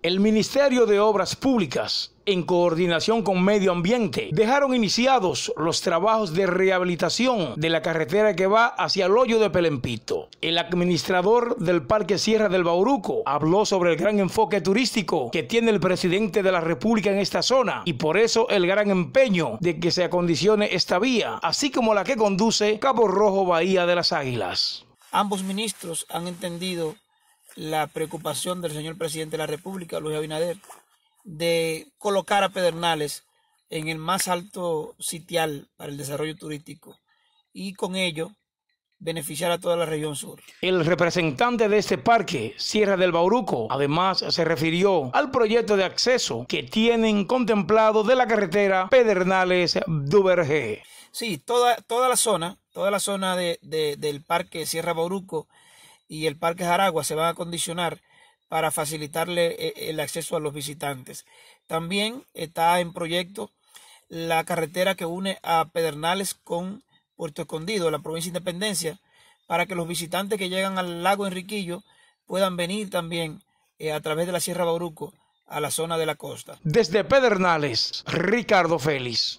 El Ministerio de Obras Públicas, en coordinación con Medio Ambiente, dejaron iniciados los trabajos de rehabilitación de la carretera que va hacia el hoyo de Pelempito. El administrador del Parque Sierra del Bauruco habló sobre el gran enfoque turístico que tiene el presidente de la República en esta zona y por eso el gran empeño de que se acondicione esta vía, así como la que conduce Cabo Rojo Bahía de las Águilas. Ambos ministros han entendido la preocupación del señor presidente de la República, Luis Abinader, de colocar a Pedernales en el más alto sitial para el desarrollo turístico y con ello beneficiar a toda la región sur. El representante de este parque, Sierra del Bauruco, además se refirió al proyecto de acceso que tienen contemplado de la carretera pedernales duberge Sí, toda, toda la zona, toda la zona de, del parque Sierra Bauruco y el Parque Jaragua se van a acondicionar para facilitarle eh, el acceso a los visitantes. También está en proyecto la carretera que une a Pedernales con Puerto Escondido, la provincia de Independencia, para que los visitantes que llegan al lago Enriquillo puedan venir también eh, a través de la Sierra Bauruco a la zona de la costa. Desde Pedernales, Ricardo Félix.